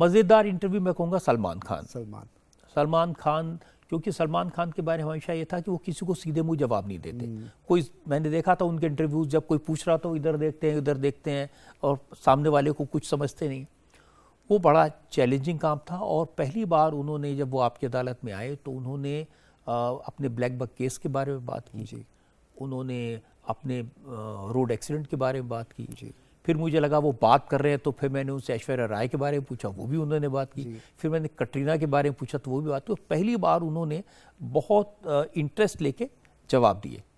मज़ेदार इंटरव्यू मैं कहूँगा सलमान खान सलमान सलमान खान क्योंकि सलमान खान के बारे में हमेशा ये था कि वो किसी को सीधे मुंह जवाब नहीं देते हम्म। कोई मैंने देखा था उनके इंटरव्यूज जब कोई पूछ रहा था तो इधर देखते हैं इधर देखते हैं और सामने वाले को कुछ समझते नहीं वो बड़ा चैलेंजिंग काम था और पहली बार उन्होंने जब वो आपकी अदालत में आए तो उन्होंने अपने ब्लैक बक केस के बारे में बात की जी उन्होंने अपने रोड एक्सीडेंट के बारे में बात की जी फिर मुझे लगा वो बात कर रहे हैं तो फिर मैंने उनसे ऐश्वर्या राय के बारे में पूछा वो भी उन्होंने बात की फिर मैंने कटरीना के बारे में पूछा तो वो भी बात तो पहली बार उन्होंने बहुत इंटरेस्ट लेके जवाब दिए